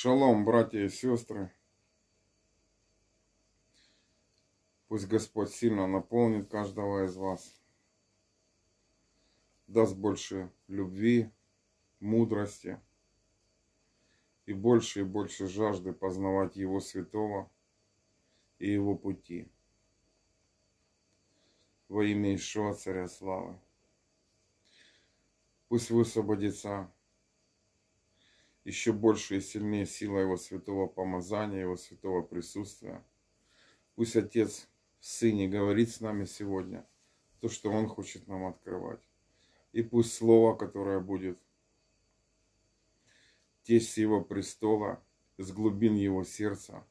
Шалом, братья и сестры. Пусть Господь сильно наполнит каждого из вас. Даст больше любви, мудрости и больше и больше жажды познавать Его святого и Его пути. Во имя Ишуа Царя Славы. Пусть высвободится еще больше и сильнее сила Его святого помазания, Его святого присутствия. Пусть Отец в Сыне говорит с нами сегодня то, что Он хочет нам открывать. И пусть Слово, которое будет тесть Его престола, с глубин Его сердца,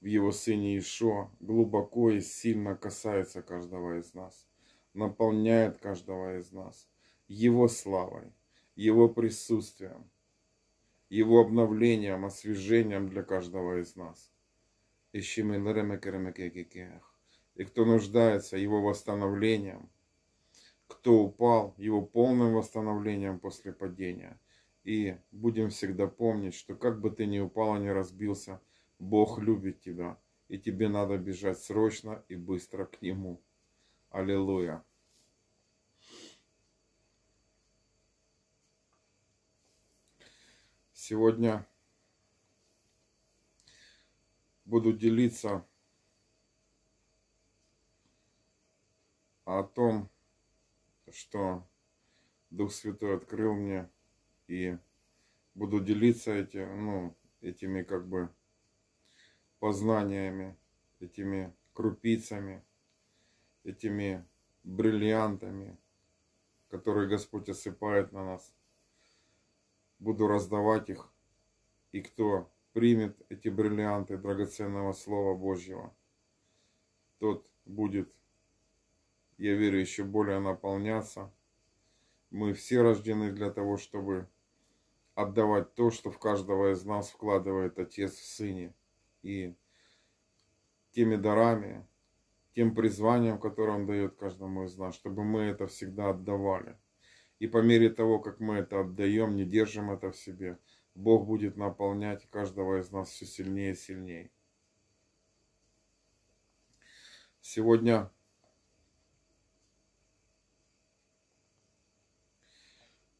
в Его Сыне Ишо, глубоко и сильно касается каждого из нас, наполняет каждого из нас Его славой, Его присутствием – его обновлением, освежением для каждого из нас. ищем И кто нуждается, его восстановлением. Кто упал, его полным восстановлением после падения. И будем всегда помнить, что как бы ты ни упал и а не разбился, Бог любит тебя. И тебе надо бежать срочно и быстро к Нему. Аллилуйя. Сегодня буду делиться о том, что Дух Святой открыл мне и буду делиться эти, ну, этими как бы познаниями, этими крупицами, этими бриллиантами, которые Господь осыпает на нас – буду раздавать их. И кто примет эти бриллианты драгоценного Слова Божьего, тот будет, я верю, еще более наполняться. Мы все рождены для того, чтобы отдавать то, что в каждого из нас вкладывает Отец в Сыне. И теми дарами, тем призванием, которое Он дает каждому из нас, чтобы мы это всегда отдавали. И по мере того, как мы это отдаем, не держим это в себе, Бог будет наполнять каждого из нас все сильнее и сильнее. Сегодня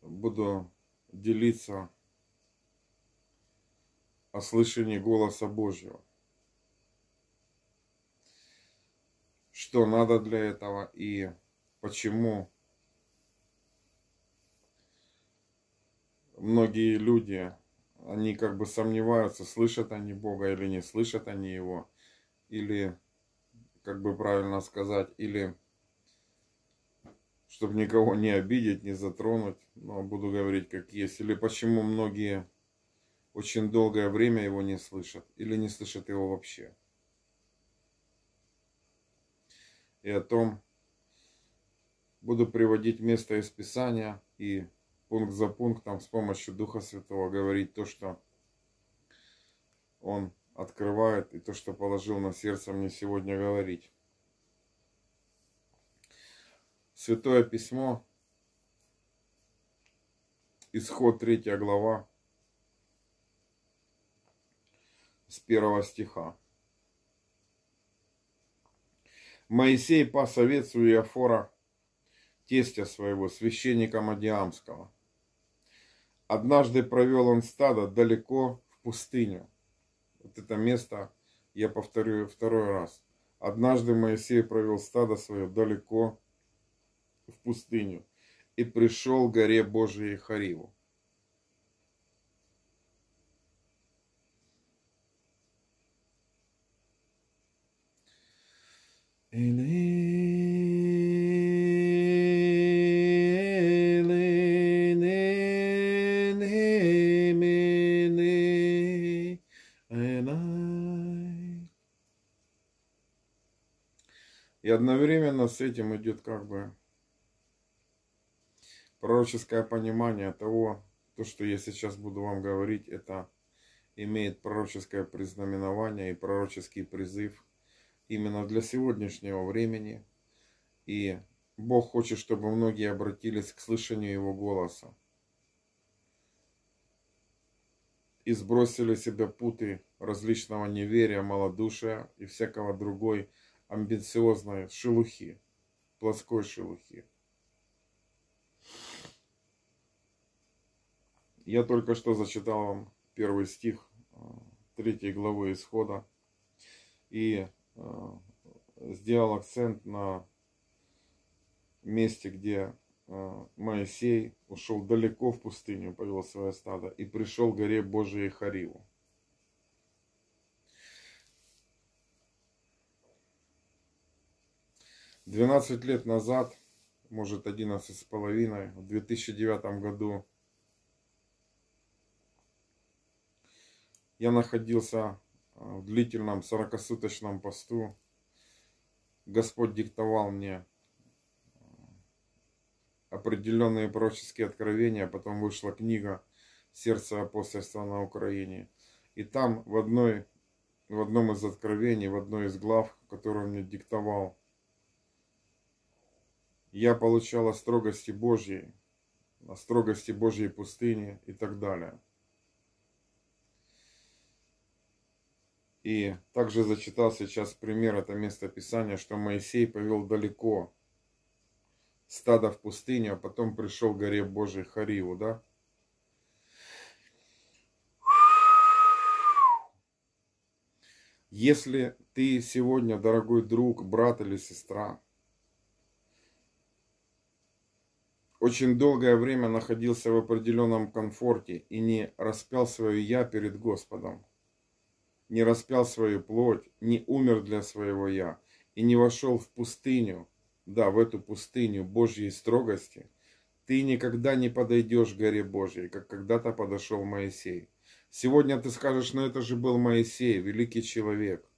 буду делиться о слышании голоса Божьего. Что надо для этого и почему многие люди, они как бы сомневаются, слышат они Бога или не слышат они Его, или, как бы правильно сказать, или, чтобы никого не обидеть, не затронуть, но ну, а буду говорить как есть, или почему многие очень долгое время его не слышат, или не слышат его вообще. И о том буду приводить место из Писания и пункт за пунктом с помощью Духа Святого говорить то, что Он открывает, и то, что положил на сердце мне сегодня говорить. Святое Письмо, Исход 3 глава, с 1 стиха. Моисей пас овец Иофора, тестя своего, священника Мадиамского – Однажды провел он стадо далеко в пустыню. Вот это место я повторю второй раз. Однажды Моисей провел стадо свое далеко в пустыню и пришел к горе Божией Хариву. Amen. одновременно с этим идет как бы пророческое понимание того, то, что я сейчас буду вам говорить, это имеет пророческое признаменование и пророческий призыв именно для сегодняшнего времени. И Бог хочет, чтобы многие обратились к слышанию Его голоса и сбросили себя путы различного неверия, малодушия и всякого другой амбициозной шелухи, плоской шелухи. Я только что зачитал вам первый стих э, третьей главы Исхода и э, сделал акцент на месте, где э, Моисей ушел далеко в пустыню, повел свое стадо и пришел к горе Божией Хариву. 12 лет назад, может 11 с половиной, в 2009 году я находился э, в длительном 40-суточном посту. Господь диктовал мне э, определенные пророческие откровения. Потом вышла книга «Сердце апостольства на Украине». И там в, одной, в одном из откровений, в одной из глав, которую мне диктовал я получал о строгости Божьей, о строгости Божьей пустыни и так далее. И также зачитал сейчас пример, это место Писания, что Моисей повел далеко стадо в пустыню, а потом пришел к горе Божьей Хариву, да? Если ты сегодня, дорогой друг, брат или сестра, очень долгое время находился в определенном комфорте и не распял свое «я» перед Господом, не распял свою плоть, не умер для своего «я» и не вошел в пустыню, да, в эту пустыню Божьей строгости, ты никогда не подойдешь к горе Божьей, как когда-то подошел Моисей. Сегодня ты скажешь, но это же был Моисей, великий человек.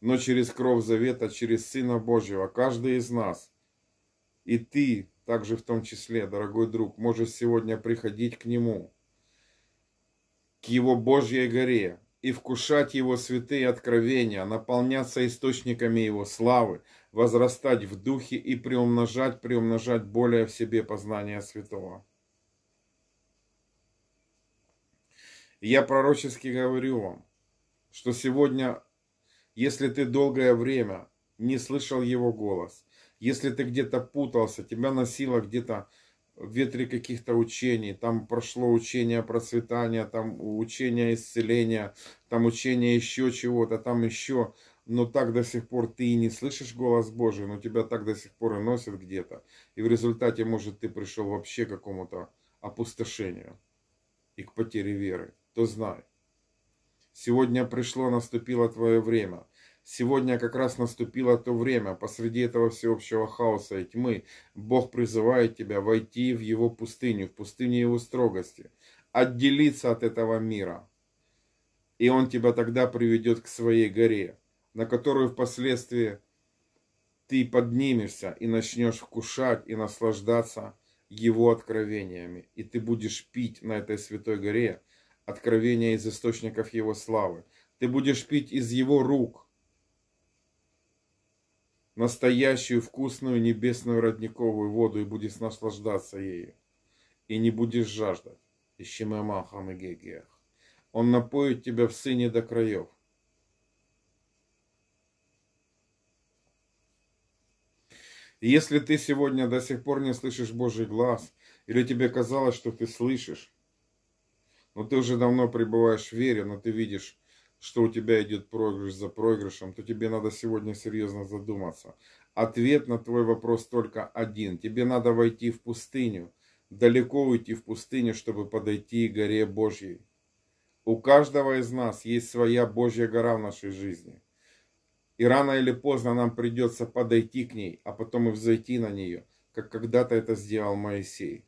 Но через кровь завета, через Сына Божьего, каждый из нас – и ты, также в том числе, дорогой друг, можешь сегодня приходить к Нему, к Его Божьей горе, и вкушать Его святые откровения, наполняться источниками Его славы, возрастать в духе и приумножать, приумножать более в себе познание святого. я пророчески говорю вам, что сегодня, если ты долгое время не слышал Его голос, если ты где-то путался, тебя носило где-то в ветре каких-то учений, там прошло учение процветания, там учение исцеления, там учение еще чего-то, там еще, но так до сих пор ты и не слышишь голос Божий, но тебя так до сих пор и носят где-то. И в результате, может, ты пришел вообще к какому-то опустошению и к потере веры, то знай. Сегодня пришло, наступило твое время – Сегодня как раз наступило то время, посреди этого всеобщего хаоса и тьмы, Бог призывает тебя войти в Его пустыню, в пустыню Его строгости, отделиться от этого мира. И Он тебя тогда приведет к своей горе, на которую впоследствии ты поднимешься и начнешь вкушать и наслаждаться Его откровениями. И ты будешь пить на этой святой горе откровения из источников Его славы. Ты будешь пить из Его рук – настоящую вкусную небесную родниковую воду и будешь наслаждаться ею, и не будешь жаждать. Ищемамахам и Гегиах. Он напоит тебя в сыне до краев. если ты сегодня до сих пор не слышишь Божий глаз, или тебе казалось, что ты слышишь, но ты уже давно пребываешь в вере, но ты видишь что у тебя идет проигрыш за проигрышем, то тебе надо сегодня серьезно задуматься. Ответ на твой вопрос только один. Тебе надо войти в пустыню, далеко уйти в пустыню, чтобы подойти к горе Божьей. У каждого из нас есть своя Божья гора в нашей жизни. И рано или поздно нам придется подойти к ней, а потом и взойти на нее, как когда-то это сделал Моисей.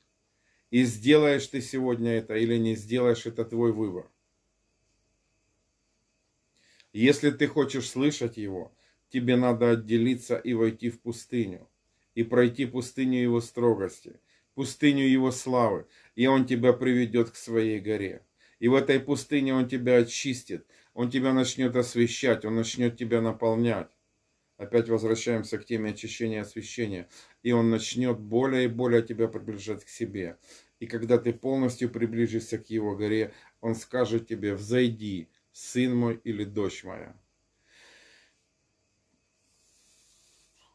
И сделаешь ты сегодня это или не сделаешь, это твой выбор. Если ты хочешь слышать его, тебе надо отделиться и войти в пустыню, и пройти пустыню его строгости, пустыню его славы, и он тебя приведет к своей горе. И в этой пустыне он тебя очистит, он тебя начнет освещать, он начнет тебя наполнять. Опять возвращаемся к теме очищения и освящения. И он начнет более и более тебя приближать к себе. И когда ты полностью приближишься к его горе, он скажет тебе «взойди», сын мой или дочь моя.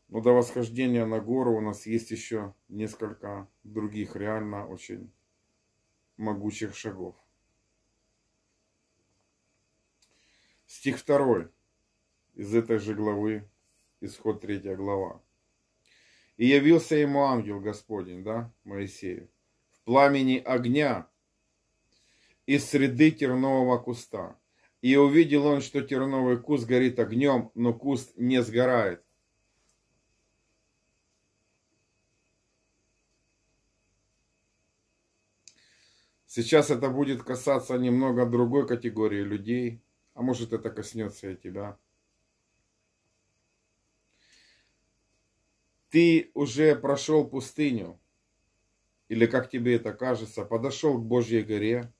Но до восхождения на гору у нас есть еще несколько других реально очень могучих шагов. Стих 2 из этой же главы, исход 3 глава. И явился ему ангел Господень, да, Моисею, в пламени огня из среды тернового куста – и увидел он, что терновый куст горит огнем, но куст не сгорает. Сейчас это будет касаться немного другой категории людей, а может это коснется и тебя. Ты уже прошел пустыню, или как тебе это кажется, подошел к Божьей горе,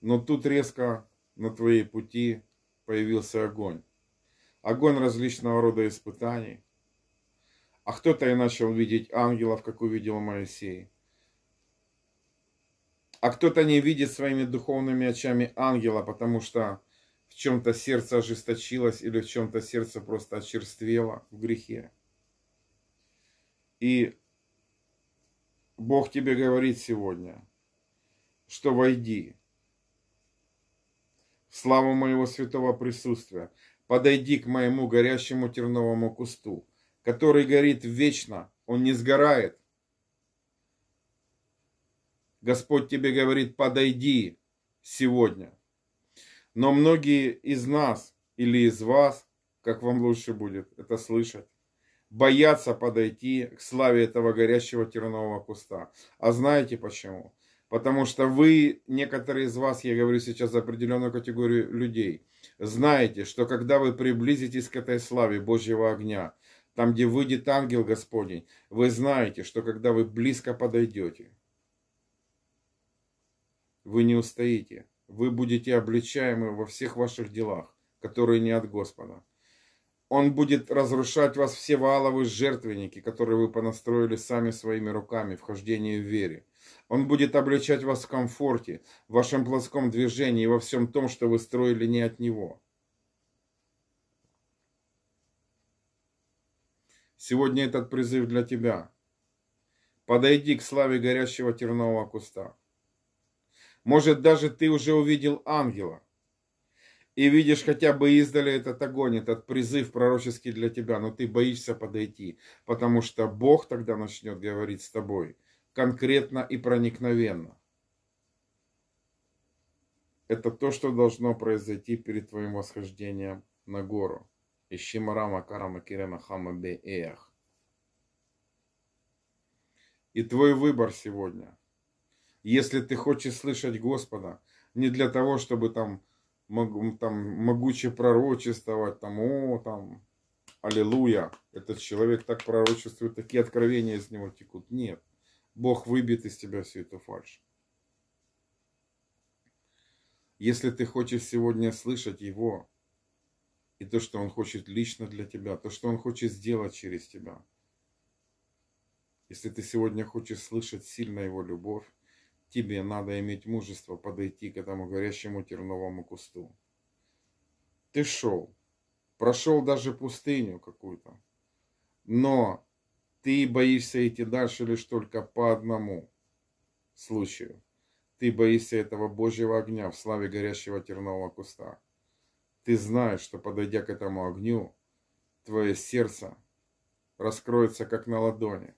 но тут резко на твои пути появился огонь. Огонь различного рода испытаний. А кто-то и начал видеть ангелов, как увидел Моисей. А кто-то не видит своими духовными очами ангела, потому что в чем-то сердце ожесточилось или в чем-то сердце просто очерствело в грехе. И Бог тебе говорит сегодня, что войди, славу моего святого присутствия, подойди к моему горящему терновому кусту, который горит вечно, он не сгорает. Господь тебе говорит, подойди сегодня. Но многие из нас или из вас, как вам лучше будет это слышать, боятся подойти к славе этого горящего тернового куста. А знаете почему? Потому что вы, некоторые из вас, я говорю сейчас за определенную категорию людей, знаете, что когда вы приблизитесь к этой славе Божьего огня, там, где выйдет ангел Господень, вы знаете, что когда вы близко подойдете, вы не устоите. Вы будете обличаемы во всех ваших делах, которые не от Господа. Он будет разрушать вас все валовые жертвенники, которые вы понастроили сами своими руками в хождении в вере. Он будет обличать вас в комфорте, в вашем плоском движении и во всем том, что вы строили не от Него. Сегодня этот призыв для тебя. Подойди к славе горящего тернового куста. Может, даже ты уже увидел ангела. И видишь хотя бы издали этот огонь, этот призыв пророческий для тебя, но ты боишься подойти, потому что Бог тогда начнет говорить с тобой – конкретно и проникновенно. Это то, что должно произойти перед твоим восхождением на гору. Ищи Марама Карама Кирена Хама Бе Эях. И твой выбор сегодня. Если ты хочешь слышать Господа, не для того, чтобы там, мог, там могуче пророчествовать, там, о, там, аллилуйя, этот человек так пророчествует, такие откровения из него текут. Нет. Бог выбьет из тебя всю эту фальшь. Если ты хочешь сегодня слышать Его, и то, что Он хочет лично для тебя, то, что Он хочет сделать через тебя, если ты сегодня хочешь слышать сильно Его любовь, тебе надо иметь мужество подойти к этому горящему терновому кусту. Ты шел, прошел даже пустыню какую-то, но ты боишься идти дальше лишь только по одному случаю. Ты боишься этого Божьего огня в славе горящего тернового куста. Ты знаешь, что подойдя к этому огню, твое сердце раскроется как на ладони,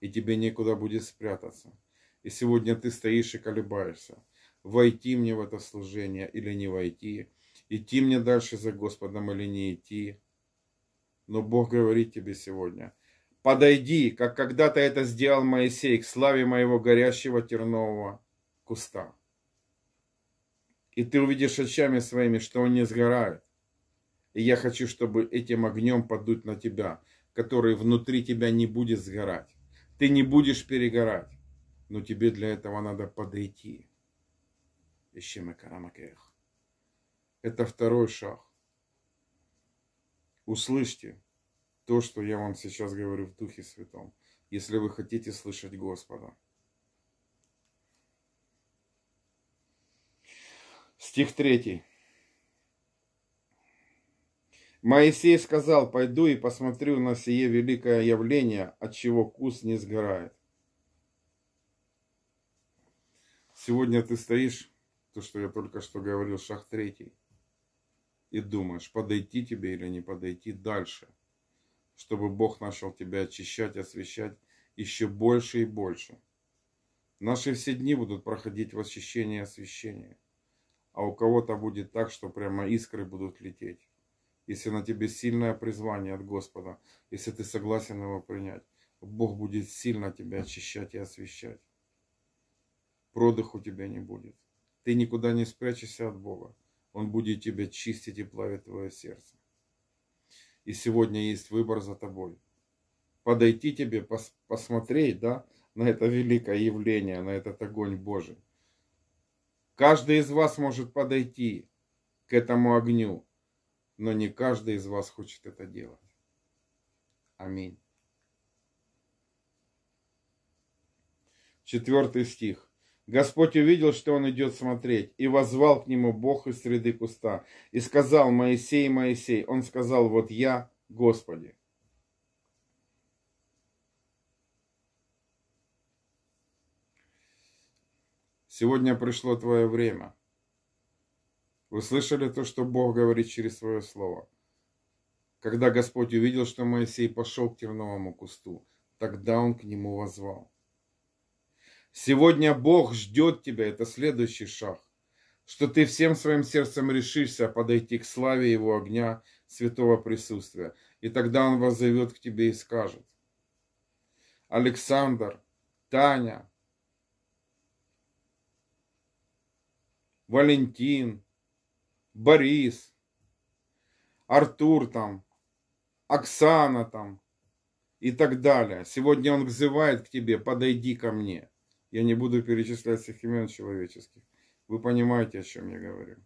и тебе некуда будет спрятаться. И сегодня ты стоишь и колебаешься, войти мне в это служение или не войти, идти мне дальше за Господом или не идти. Но Бог говорит тебе сегодня, подойди, как когда-то это сделал Моисей, к славе моего горящего тернового куста. И ты увидишь очами своими, что он не сгорает. И я хочу, чтобы этим огнем подуть на тебя, который внутри тебя не будет сгорать. Ты не будешь перегорать, но тебе для этого надо подойти. Ищем карамакех. Это второй шаг. Услышьте, то, что я вам сейчас говорю в Духе Святом, если вы хотите слышать Господа. Стих 3. Моисей сказал, пойду и посмотрю на сие великое явление, от чего кус не сгорает. Сегодня ты стоишь, то, что я только что говорил, шаг третий, и думаешь, подойти тебе или не подойти дальше – чтобы Бог начал тебя очищать, освещать еще больше и больше. Наши все дни будут проходить в очищении и освещении. А у кого-то будет так, что прямо искры будут лететь. Если на тебе сильное призвание от Господа, если ты согласен его принять, Бог будет сильно тебя очищать и освещать. Продых у тебя не будет. Ты никуда не спрячешься от Бога. Он будет тебя чистить и плавить твое сердце и сегодня есть выбор за тобой. Подойти тебе, пос, посмотреть, да, на это великое явление, на этот огонь Божий. Каждый из вас может подойти к этому огню, но не каждый из вас хочет это делать. Аминь. Четвертый стих. Господь увидел, что он идет смотреть, и возвал к нему Бог из среды куста, и сказал, Моисей, Моисей, он сказал, вот я, Господи. Сегодня пришло твое время. Вы слышали то, что Бог говорит через свое слово? Когда Господь увидел, что Моисей пошел к терновому кусту, тогда он к нему возвал. Сегодня Бог ждет тебя, это следующий шаг, что ты всем своим сердцем решишься подойти к славе Его огня, святого присутствия. И тогда Он воззовет к тебе и скажет, Александр, Таня, Валентин, Борис, Артур там, Оксана там и так далее. Сегодня он взывает к тебе, подойди ко мне. Я не буду перечислять всех имен человеческих. Вы понимаете, о чем я говорю.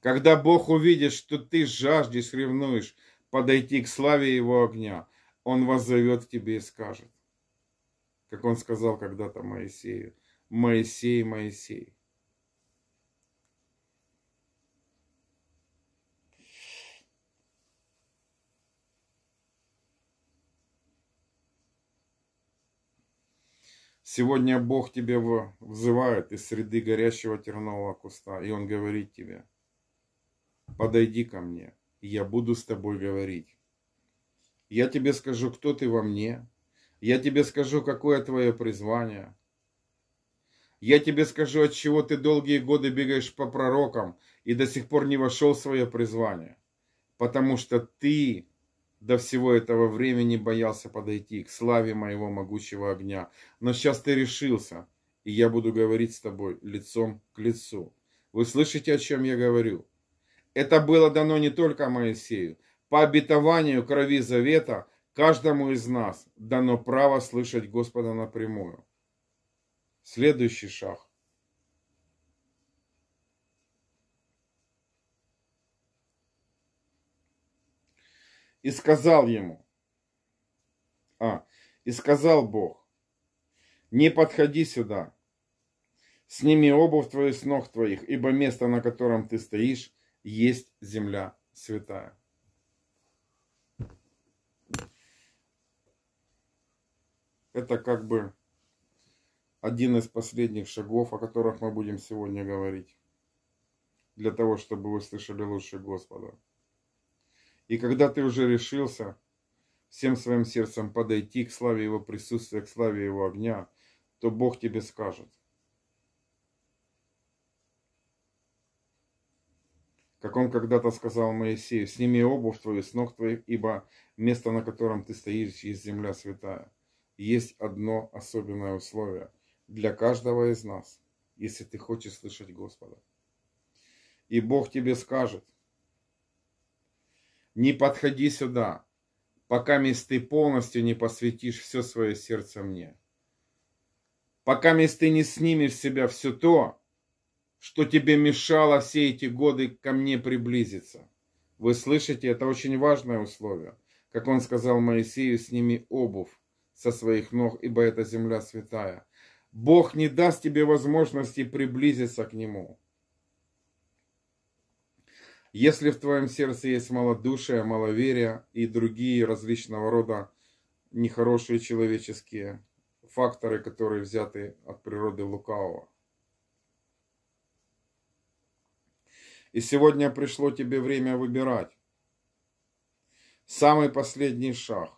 Когда Бог увидит, что ты жаждешь, ревнуешь подойти к славе Его огня, Он воззовет к тебе и скажет, как Он сказал когда-то Моисею, Моисей, Моисей. Сегодня Бог тебе взывает из среды горящего тернового куста, и Он говорит тебе, подойди ко мне, и я буду с тобой говорить. Я тебе скажу, кто ты во мне, я тебе скажу, какое твое призвание. Я тебе скажу, от чего ты долгие годы бегаешь по пророкам и до сих пор не вошел в свое призвание. Потому что ты до всего этого времени боялся подойти к славе моего могучего огня. Но сейчас ты решился, и я буду говорить с тобой лицом к лицу. Вы слышите, о чем я говорю? Это было дано не только Моисею. По обетованию крови завета каждому из нас дано право слышать Господа напрямую. Следующий шаг И сказал ему, а, и сказал Бог, не подходи сюда, сними обувь твою с ног твоих, ибо место, на котором ты стоишь, есть земля святая. Это как бы один из последних шагов, о которых мы будем сегодня говорить, для того, чтобы вы слышали лучше Господа. И когда ты уже решился всем своим сердцем подойти к славе Его присутствия, к славе Его огня, то Бог тебе скажет. Как он когда-то сказал Моисею, сними обувь твою с ног твоих, ибо место, на котором ты стоишь, есть земля святая. Есть одно особенное условие для каждого из нас, если ты хочешь слышать Господа. И Бог тебе скажет, не подходи сюда, пока мест ты полностью не посвятишь все свое сердце мне. Пока мест ты не снимешь с себя все то, что тебе мешало все эти годы ко мне приблизиться. Вы слышите, это очень важное условие. Как он сказал Моисею, сними обувь со своих ног, ибо эта земля святая. Бог не даст тебе возможности приблизиться к Нему. Если в твоем сердце есть малодушие, маловерие и другие различного рода нехорошие человеческие факторы, которые взяты от природы лукавого. И сегодня пришло тебе время выбирать. Самый последний шаг.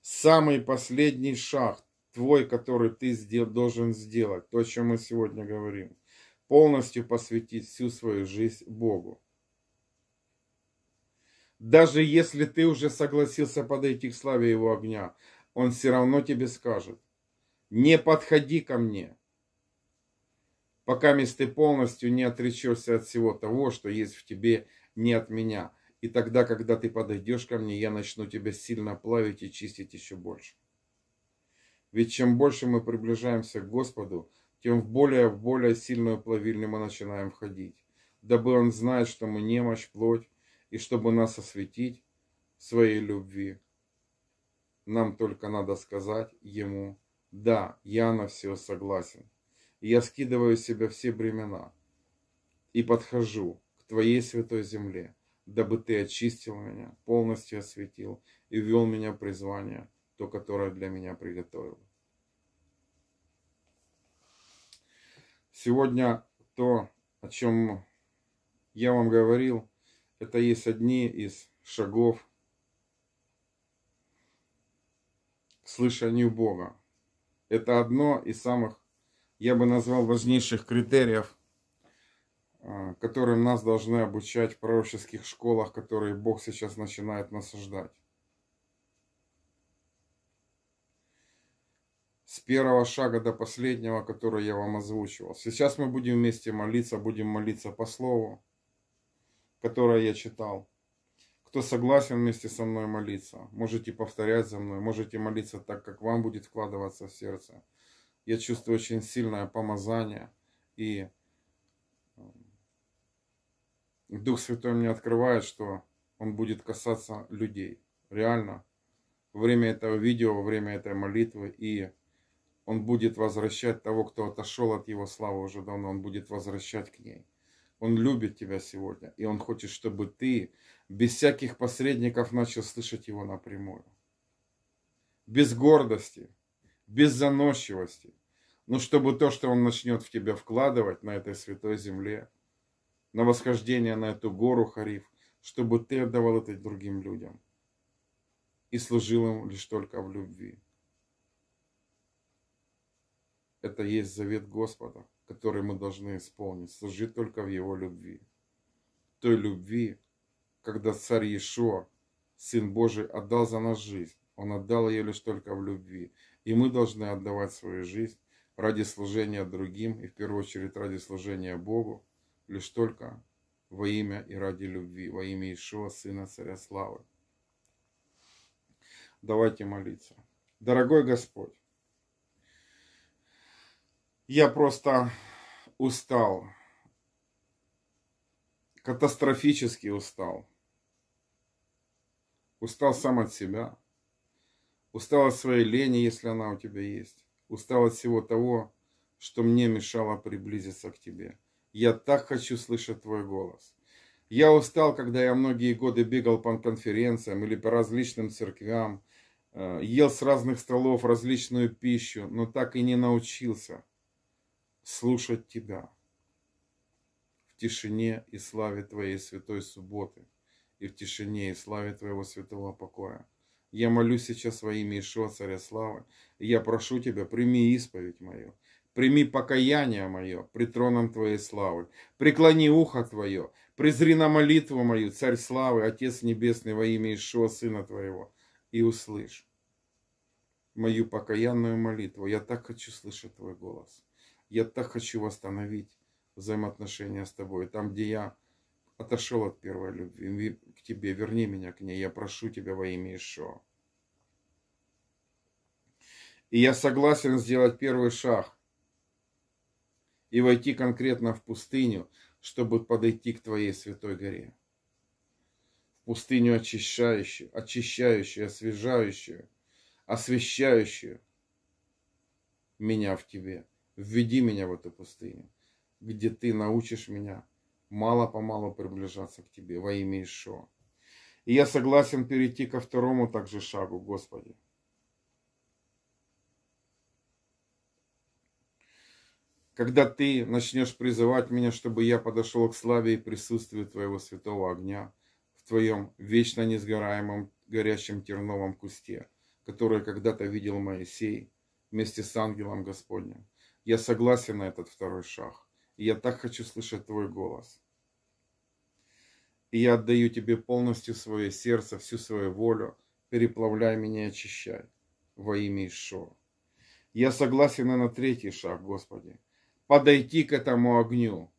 Самый последний шаг твой, который ты должен сделать. То, о чем мы сегодня говорим полностью посвятить всю свою жизнь Богу. Даже если ты уже согласился подойти к славе Его огня, Он все равно тебе скажет, не подходи ко мне, пока ты полностью не отречешься от всего того, что есть в тебе, не от меня. И тогда, когда ты подойдешь ко мне, я начну тебя сильно плавить и чистить еще больше. Ведь чем больше мы приближаемся к Господу, тем в более, в более сильную плавильню мы начинаем входить, дабы Он знает, что мы немощь, плоть, и чтобы нас осветить своей любви, нам только надо сказать Ему «Да, я на все согласен, я скидываю с себя все бремена и подхожу к Твоей святой земле, дабы Ты очистил меня, полностью осветил и ввел меня в призвание, то, которое для меня приготовил». Сегодня то, о чем я вам говорил, это есть одни из шагов к слышанию Бога. Это одно из самых, я бы назвал, важнейших критериев, а, которым нас должны обучать в пророческих школах, которые Бог сейчас начинает насаждать. первого шага до последнего, который я вам озвучивал. Сейчас мы будем вместе молиться, будем молиться по слову, которое я читал. Кто согласен вместе со мной молиться, можете повторять за мной, можете молиться так, как вам будет вкладываться в сердце. Я чувствую очень сильное помазание, и э, Дух Святой мне открывает, что Он будет касаться людей. Реально, время этого видео, время этой молитвы, и он будет возвращать того, кто отошел от его славы уже давно, он будет возвращать к ней. Он любит тебя сегодня, и он хочет, чтобы ты без всяких посредников начал слышать его напрямую. Без гордости, без заносчивости, но ну, чтобы то, что он начнет в тебя вкладывать на этой святой земле, на восхождение на эту гору Хариф, чтобы ты отдавал это другим людям и служил им лишь только в любви. Это есть завет Господа, который мы должны исполнить, служить только в Его любви. Той любви, когда царь Иешуа, Сын Божий, отдал за нас жизнь. Он отдал ее лишь только в любви. И мы должны отдавать свою жизнь ради служения другим и в первую очередь ради служения Богу, лишь только во имя и ради любви, во имя Ишуа, Сына Царя Славы. Давайте молиться. Дорогой Господь, я просто устал. Катастрофически устал. Устал сам от себя. Устал от своей лени, если она у тебя есть. Устал от всего того, что мне мешало приблизиться к тебе. Я так хочу слышать твой голос. Я устал, когда я многие годы бегал по конференциям или по различным церквям, э, ел с разных столов различную пищу, но так и не научился слушать Тебя в тишине и славе Твоей святой субботы и в тишине и славе Твоего святого покоя. Я молюсь сейчас во имя Ишуа Царя Славы, и я прошу Тебя, прими исповедь мою, прими покаяние мое при троном Твоей славы, преклони ухо Твое, презри на молитву мою, Царь Славы, Отец Небесный, во имя Ишуа Сына Твоего, и услышь мою покаянную молитву. Я так хочу слышать Твой голос. Я так хочу восстановить взаимоотношения с тобой. Там, где я отошел от первой любви к тебе, верни меня к ней. Я прошу тебя во имя Ишо. И я согласен сделать первый шаг и войти конкретно в пустыню, чтобы подойти к твоей святой горе. В пустыню очищающую, очищающую, освежающую, освещающую меня в тебе введи меня в эту пустыню, где ты научишь меня мало-помалу приближаться к тебе во имя Ишуа. И я согласен перейти ко второму также шагу, Господи. Когда ты начнешь призывать меня, чтобы я подошел к славе и присутствию твоего святого огня в твоем вечно несгораемом горящем терновом кусте, который когда-то видел Моисей вместе с ангелом Господним. Я согласен на этот второй шаг. И я так хочу слышать твой голос. И я отдаю тебе полностью свое сердце, всю свою волю. Переплавляй меня и очищай. Во имя Ишуа. Я согласен и на третий шаг, Господи. Подойти к этому огню.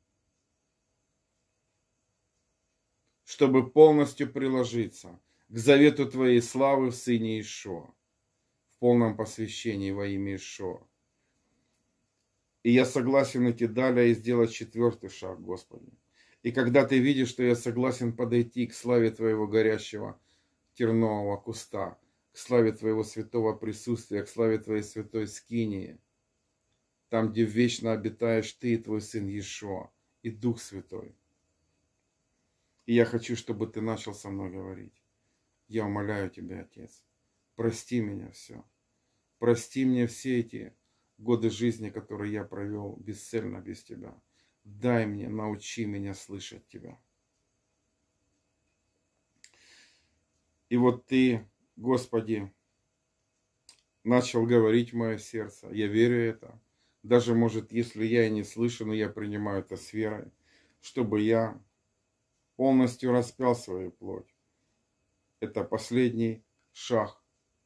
Чтобы полностью приложиться к завету Твоей славы в Сыне Ишуа. В полном посвящении во имя Ишуа. И я согласен идти далее и сделать четвертый шаг, Господи. И когда ты видишь, что я согласен подойти к славе Твоего горящего тернового куста, к славе Твоего святого присутствия, к славе Твоей святой скинии, там, где вечно обитаешь Ты и Твой Сын Ешо, и Дух Святой. И я хочу, чтобы Ты начал со мной говорить. Я умоляю Тебя, Отец, прости меня все. Прости мне все эти годы жизни, которые я провел бесцельно без Тебя. Дай мне, научи меня слышать Тебя. И вот Ты, Господи, начал говорить мое сердце. Я верю это. Даже, может, если я и не слышу, но я принимаю это с верой, чтобы я полностью распял свою плоть. Это последний шаг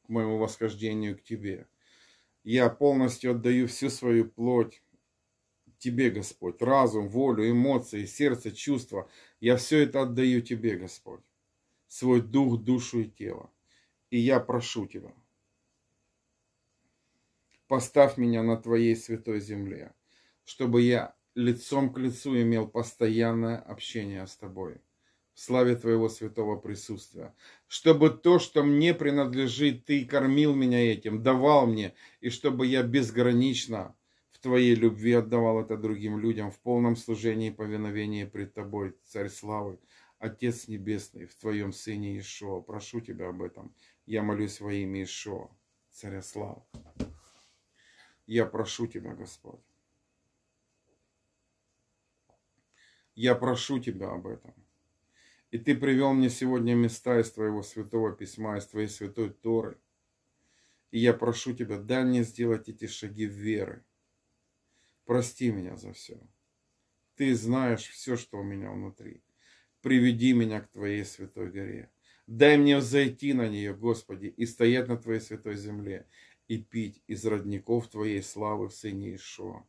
к моему восхождению к Тебе – я полностью отдаю всю свою плоть Тебе, Господь. Разум, волю, эмоции, сердце, чувства. Я все это отдаю Тебе, Господь. Свой дух, душу и тело. И я прошу Тебя. Поставь меня на Твоей святой земле, чтобы я лицом к лицу имел постоянное общение с Тобой в славе Твоего святого присутствия. Чтобы то, что мне принадлежит, Ты кормил меня этим, давал мне, и чтобы я безгранично в Твоей любви отдавал это другим людям в полном служении и повиновении пред Тобой, Царь Славы, Отец Небесный, в Твоем Сыне Ишуа. Прошу Тебя об этом. Я молюсь во имя Ишуа, Царя Славы. Я прошу Тебя, Господь. Я прошу Тебя об этом. И ты привел мне сегодня места из твоего святого письма, из твоей святой Торы. И я прошу тебя, дай мне сделать эти шаги веры. Прости меня за все. Ты знаешь все, что у меня внутри. Приведи меня к твоей святой горе. Дай мне взойти на нее, Господи, и стоять на твоей святой земле, и пить из родников твоей славы в сыне Ишуа.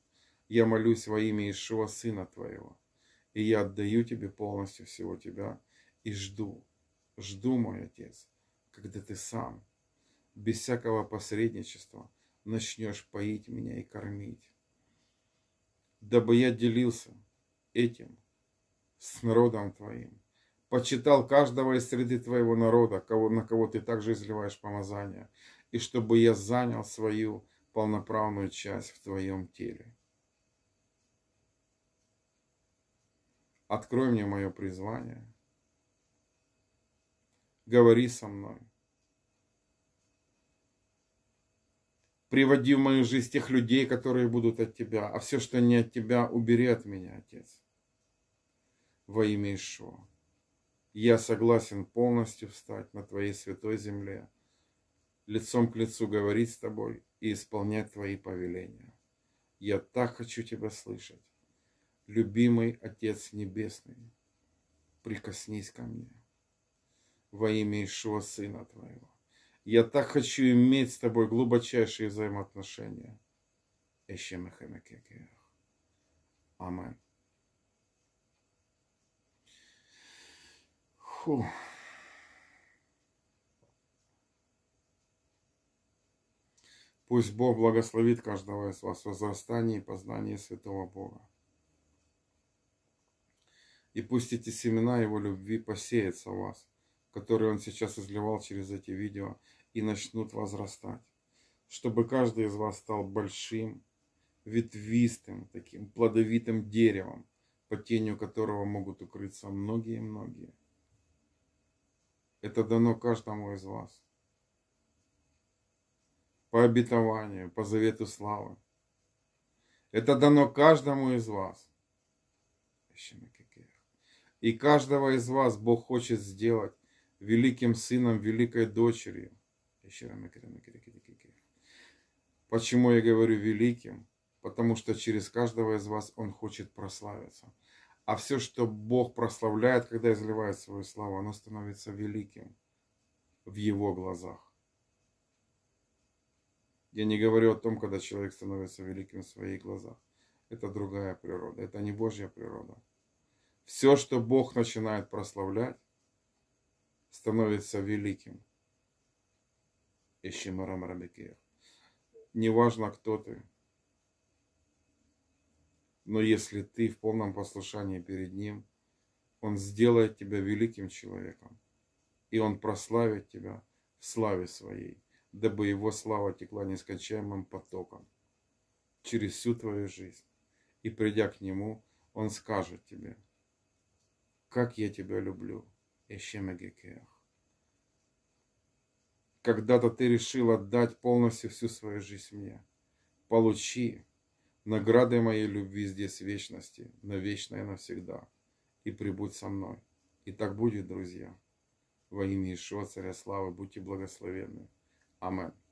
Я молюсь во имя Ишуа, сына твоего, и я отдаю тебе полностью всего тебя, и жду, жду, мой Отец, когда ты сам, без всякого посредничества, начнешь поить меня и кормить. Дабы я делился этим с народом твоим, почитал каждого из среды твоего народа, кого, на кого ты также изливаешь помазание, и чтобы я занял свою полноправную часть в твоем теле. Открой мне мое призвание – говори со мной. Приводи в мою жизнь тех людей, которые будут от Тебя, а все, что не от Тебя, убери от меня, Отец. Во имя Ишуа. Я согласен полностью встать на Твоей святой земле, лицом к лицу говорить с Тобой и исполнять Твои повеления. Я так хочу Тебя слышать. Любимый Отец Небесный, прикоснись ко мне во имя Ишуа Сына Твоего. Я так хочу иметь с Тобой глубочайшие взаимоотношения. Амин. Фу. Пусть Бог благословит каждого из вас в возрастании и познании святого Бога. И пусть эти семена Его любви посеются в вас – которые он сейчас изливал через эти видео, и начнут возрастать. Чтобы каждый из вас стал большим, ветвистым, таким плодовитым деревом, под тенью которого могут укрыться многие-многие. Это дано каждому из вас. По обетованию, по завету славы. Это дано каждому из вас. И каждого из вас Бог хочет сделать великим сыном, великой дочерью. Почему я говорю великим? Потому что через каждого из вас Он хочет прославиться. А все, что Бог прославляет, когда изливает свою славу, оно становится великим в Его глазах. Я не говорю о том, когда человек становится великим в своих глазах. Это другая природа, это не Божья природа. Все, что Бог начинает прославлять, становится великим. Ищимарам Рабикеев. Неважно, кто ты. Но если ты в полном послушании перед Ним, Он сделает тебя великим человеком. И Он прославит тебя в славе своей, дабы Его слава текла нескончаемым потоком через всю твою жизнь. И придя к Нему, Он скажет тебе, как я тебя люблю, когда-то ты решил отдать полностью всю свою жизнь мне. Получи награды моей любви здесь в вечности, навечно и навсегда, и прибудь со мной. И так будет, друзья. Во имя Ишуа, Царя Славы, будьте благословенны. Аминь.